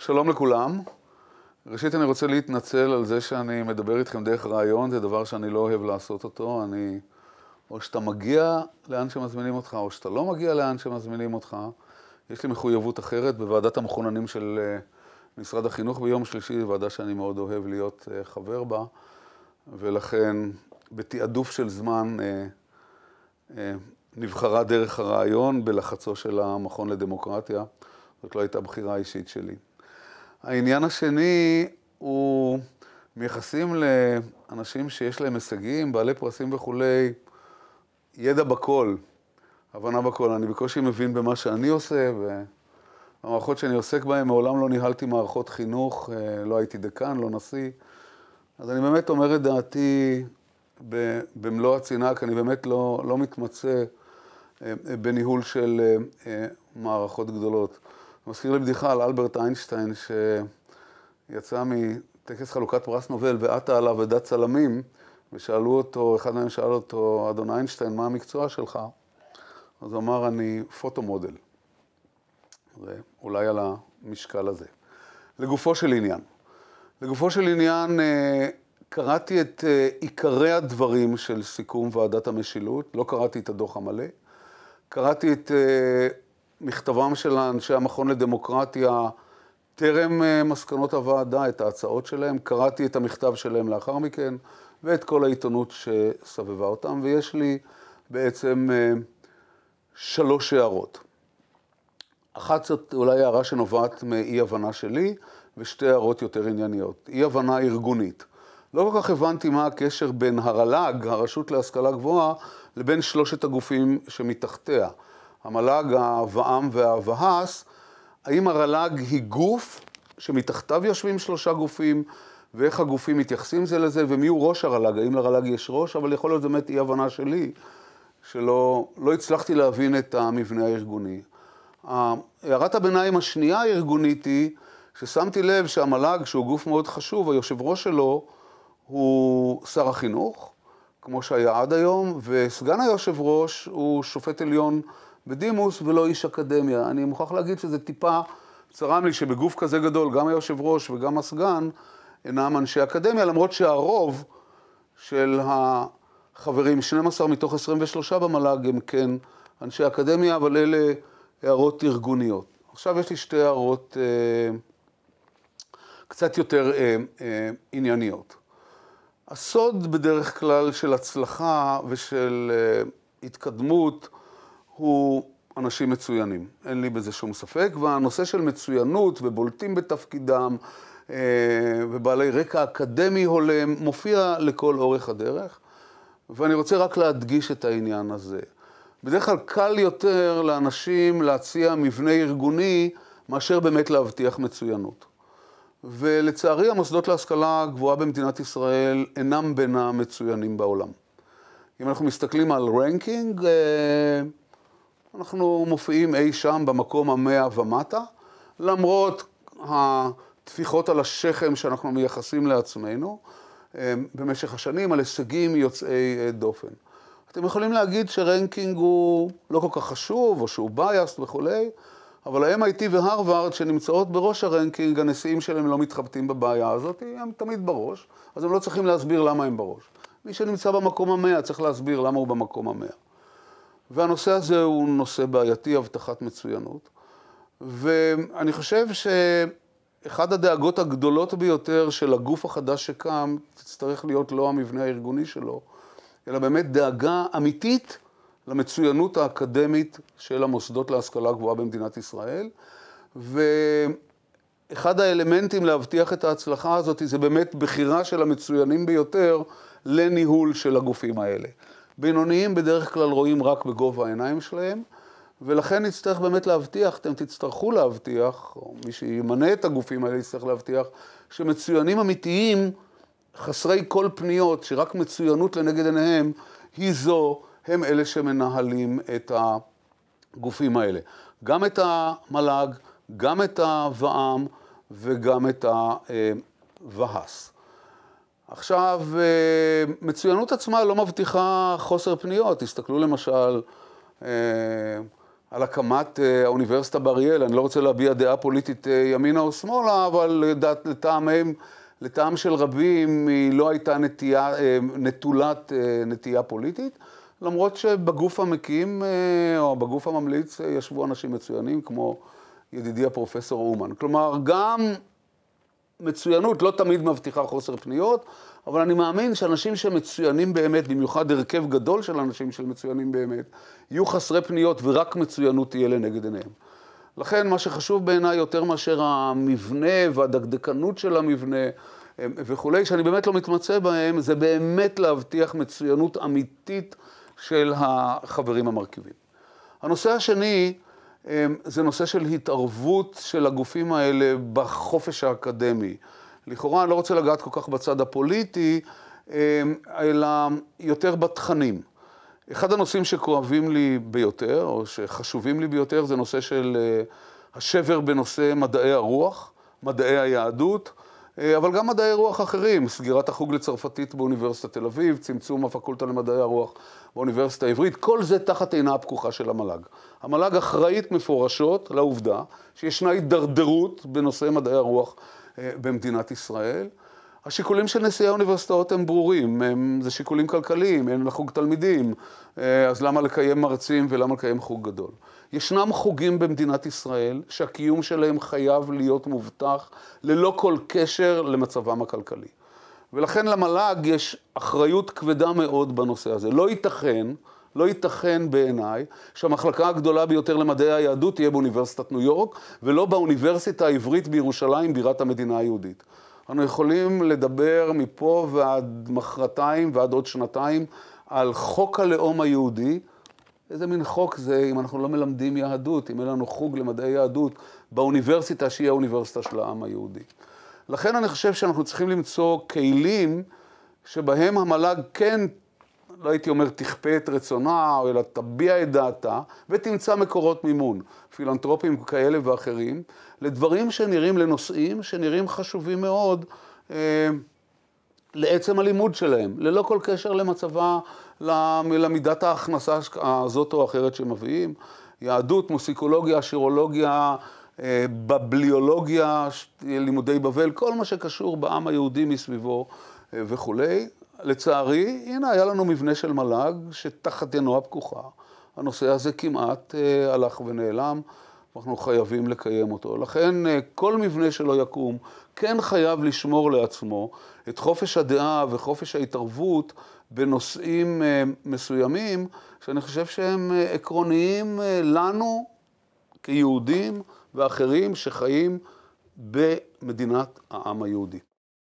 שלום לכולם. ראשית אני רוצה להתנצל על זה שאני מדבר איתכם דרך רעיון, זה דבר שאני לא אוהב לעשות אותו. אני, או שאתה מגיע לאן שמזמינים אותך, או שאתה לא מגיע לאן שמזמינים אותך. יש לי מחויבות אחרת בוועדת המחוננים של אה, משרד החינוך ביום שלישי, זו ועדה שאני מאוד אוהב להיות אה, חבר בה, ולכן בתעדוף של זמן אה, נבחרה דרך הרעיון בלחצו של המכון לדמוקרטיה. זאת לא הייתה בחירה אישית שלי. העניין השני הוא מייחסים לאנשים שיש להם הישגים, בעלי פרסים וכולי, ידע בכל, הבנה בכל. אני בקושי מבין במה שאני עושה, והמערכות שאני עוסק בהן, מעולם לא ניהלתי מערכות חינוך, אה, לא הייתי דקן, לא נשיא. אז אני באמת אומר את דעתי במלוא הצנעה, כי אני באמת לא, לא מתמצא אה, בניהול של אה, מערכות גדולות. מזכיר לי בדיחה על אלברט איינשטיין, שיצא מטקס חלוקת פרס נובל ועטה עליו עדת צלמים, ושאלו אותו, אחד מהם שאל אותו, אדון איינשטיין, מה המקצוע שלך? אז הוא אמר, אני פוטו מודל. ואולי על המשקל הזה. לגופו של עניין. לגופו של עניין, אה, קראתי את אה, עיקרי הדברים של סיכום ועדת המשילות, לא קראתי את הדוח המלא. קראתי את אה, מכתבם של אנשי המכון לדמוקרטיה טרם אה, מסקנות הוועדה, את ההצעות שלהם, קראתי את המכתב שלהם לאחר מכן, ואת כל העיתונות שסבבה אותם, ויש לי בעצם אה, שלוש הערות. אחת זאת אולי הערה שנובעת מאי-הבנה שלי, ושתי הערות יותר ענייניות. אי-הבנה ארגונית. לא כל כך הבנתי מה הקשר בין הרל"ג, הרשות להשכלה גבוהה, לבין שלושת הגופים שמתחתיה. המל"ג, הווע"ם והוה"ס, האם הרל"ג היא גוף שמתחתיו יושבים שלושה גופים, ואיך הגופים מתייחסים זה לזה, ומי הוא ראש הרל"ג, האם לרל"ג יש ראש, אבל יכול להיות באמת אי הבנה שלי, שלא לא הצלחתי להבין את המבנה הארגוני. הערת הביניים השנייה הארגונית היא, ששמתי לב שהמל"ג, שהוא גוף מאוד חשוב, היושב ראש שלו הוא שר החינוך, כמו שהיה עד היום, וסגן היושב ראש הוא שופט עליון בדימוס ולא איש אקדמיה. אני מוכרח להגיד שזה טיפה צרם לי שבגוף כזה גדול גם היושב ראש וגם הסגן אינם אנשי אקדמיה, למרות שהרוב של החברים, 12 מתוך 23 במל"ג הם כן אנשי אקדמיה, אבל אלה הערות ארגוניות. עכשיו יש לי שתי הערות אה, קצת יותר אה, אה, ענייניות. הסוד בדרך כלל של הצלחה ושל אה, התקדמות הוא אנשים מצוינים, אין לי בזה שום ספק, והנושא של מצוינות ובולטים בתפקידם אה, ובעלי רקע אקדמי הולם מופיע לכל אורך הדרך, ואני רוצה רק להדגיש את העניין הזה. בדרך כלל קל יותר לאנשים להציע מבנה ארגוני מאשר באמת להבטיח מצוינות. ולצערי המוסדות להשכלה הגבוהה במדינת ישראל אינם בין המצוינים בעולם. אם אנחנו מסתכלים על רנקינג, אה, אנחנו מופיעים אי שם במקום המאה ומטה, למרות הטפיחות על השכם שאנחנו מייחסים לעצמנו אה, במשך השנים, על הישגים יוצאי אה, דופן. אתם יכולים להגיד שרנקינג הוא לא כל כך חשוב, או שהוא ביאסט וכולי, אבל ה-MIT והרווארד שנמצאות בראש הרנקינג, הנשיאים שלהם לא מתחבטים בבעיה הזאת, הם תמיד בראש, אז הם לא צריכים להסביר למה הם בראש. מי שנמצא במקום המאה צריך להסביר למה הוא במקום המאה. והנושא הזה הוא נושא בעייתי, הבטחת מצוינות. ואני חושב שאחד הדאגות הגדולות ביותר של הגוף החדש שקם, תצטרך להיות לא המבנה הארגוני שלו, אלא באמת דאגה אמיתית למצוינות האקדמית של המוסדות להשכלה גבוהה במדינת ישראל. ואחד האלמנטים להבטיח את ההצלחה הזאת זה באמת בחירה של המצוינים ביותר לניהול של הגופים האלה. בינוניים בדרך כלל רואים רק בגובה העיניים שלהם, ולכן נצטרך באמת להבטיח, אתם תצטרכו להבטיח, או מי שימנה את הגופים האלה יצטרך להבטיח, שמצוינים אמיתיים, חסרי כל פניות, שרק מצוינות לנגד עיניהם, היא זו, הם אלה שמנהלים את הגופים האלה. גם את המל"ג, גם את הווע"ם וגם את הוה"ס. אה, עכשיו, אה, מצוינות עצמה לא מבטיחה חוסר פניות. תסתכלו למשל אה, על הקמת אה, האוניברסיטה באריאל, אני לא רוצה להביע דעה פוליטית ימינה או שמאלה, אבל לדעת, לטעמם, לטעם של רבים היא לא הייתה נטייה, נטולת נטייה פוליטית, למרות שבגוף המקים או בגוף הממליץ ישבו אנשים מצוינים כמו ידידי הפרופסור אומן. כלומר, גם מצוינות לא תמיד מבטיחה חוסר פניות, אבל אני מאמין שאנשים שמצוינים באמת, במיוחד הרכב גדול של אנשים שמצוינים באמת, יהיו חסרי פניות ורק מצוינות תהיה לנגד עיניהם. לכן מה שחשוב בעיניי יותר מאשר המבנה והדקדקנות של המבנה וכולי, שאני באמת לא מתמצא בהם, זה באמת להבטיח מצוינות אמיתית של החברים המרכיבים. הנושא השני, אמ, זה נושא של התערבות של הגופים האלה בחופש האקדמי. לכאורה אני לא רוצה לגעת כל כך בצד הפוליטי, אמ, אלא יותר בתכנים. אחד הנושאים שכואבים לי ביותר, או שחשובים לי ביותר, זה נושא של אה, השבר בנושא מדעי הרוח, מדעי היהדות. אה, אבל גם מדעי רוח אחרים, סגירת החוג לצרפתית באוניברסיטת תל אביב, צמצום הפקולטה למדעי הרוח באוניברסיטה העברית, כל זה תחת עינה הפקוחה של המל"ג. המל"ג אחראית מפורשות לעובדה שישנה הידרדרות בנושא מדעי הרוח אה, במדינת ישראל. השיקולים של נשיאי האוניברסיטאות הם ברורים, הם, זה שיקולים כלכליים, אין לחוג תלמידים, אה, אז למה לקיים מרצים ולמה לקיים חוג גדול? ישנם חוגים במדינת ישראל שהקיום שלהם חייב להיות מובטח ללא כל קשר למצבם הכלכלי. ולכן למל"ג יש אחריות כבדה מאוד בנושא הזה. לא ייתכן, לא ייתכן בעיניי שהמחלקה הגדולה ביותר למדעי היהדות תהיה באוניברסיטת ניו יורק ולא באוניברסיטה העברית בירושלים, בירת המדינה היהודית. אנחנו יכולים לדבר מפה ועד מחרתיים ועד עוד שנתיים על חוק הלאום היהודי. איזה מין חוק זה אם אנחנו לא מלמדים יהדות, אם אין לנו חוג למדעי יהדות באוניברסיטה שהיא האוניברסיטה של העם היהודי. לכן אני חושב שאנחנו צריכים למצוא כלים שבהם המל"ג כן לא הייתי אומר תכפה את רצונה, אלא תביע את דעתה, ותמצא מקורות מימון, פילנטרופים כאלה ואחרים, לדברים שנראים, לנושאים שנראים חשובים מאוד אה, לעצם הלימוד שלהם, ללא כל קשר למצבה, למידת ההכנסה הזאת או האחרת שמביאים. יהדות, מוסיקולוגיה, שירולוגיה, אה, בבליולוגיה, לימודי בבל, כל מה שקשור בעם היהודי מסביבו אה, וכולי. לצערי, הנה היה לנו מבנה של מל"ג שתחת ינוע פקוחה. הנושא הזה כמעט אה, הלך ונעלם, אנחנו חייבים לקיים אותו. לכן אה, כל מבנה שלא יקום כן חייב לשמור לעצמו את חופש הדעה וחופש ההתערבות בנושאים אה, מסוימים, שאני חושב שהם אה, עקרוניים אה, לנו כיהודים ואחרים שחיים במדינת העם היהודי.